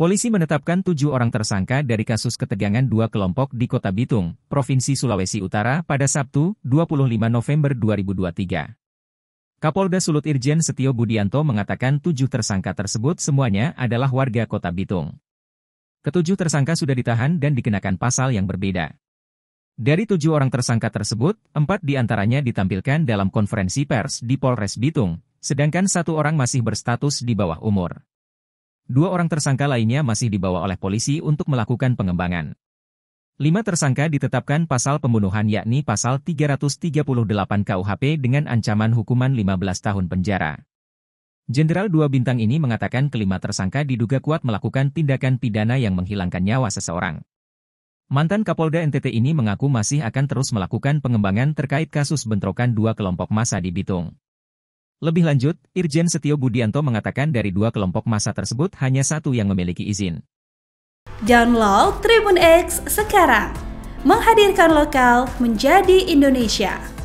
Polisi menetapkan tujuh orang tersangka dari kasus ketegangan dua kelompok di Kota Bitung, Provinsi Sulawesi Utara pada Sabtu, 25 November 2023. Kapolda Sulut Irjen Setio Budianto mengatakan tujuh tersangka tersebut semuanya adalah warga Kota Bitung. Ketujuh tersangka sudah ditahan dan dikenakan pasal yang berbeda. Dari tujuh orang tersangka tersebut, empat diantaranya ditampilkan dalam konferensi pers di Polres Bitung, sedangkan satu orang masih berstatus di bawah umur. Dua orang tersangka lainnya masih dibawa oleh polisi untuk melakukan pengembangan. Lima tersangka ditetapkan pasal pembunuhan yakni pasal 338 KUHP dengan ancaman hukuman 15 tahun penjara. Jenderal dua bintang ini mengatakan kelima tersangka diduga kuat melakukan tindakan pidana yang menghilangkan nyawa seseorang. Mantan Kapolda NTT ini mengaku masih akan terus melakukan pengembangan terkait kasus bentrokan dua kelompok massa di Bitung. Lebih lanjut, Irjen Setio Budianto mengatakan dari dua kelompok massa tersebut hanya satu yang memiliki izin. Download Tribun X sekarang, menghadirkan lokal menjadi Indonesia.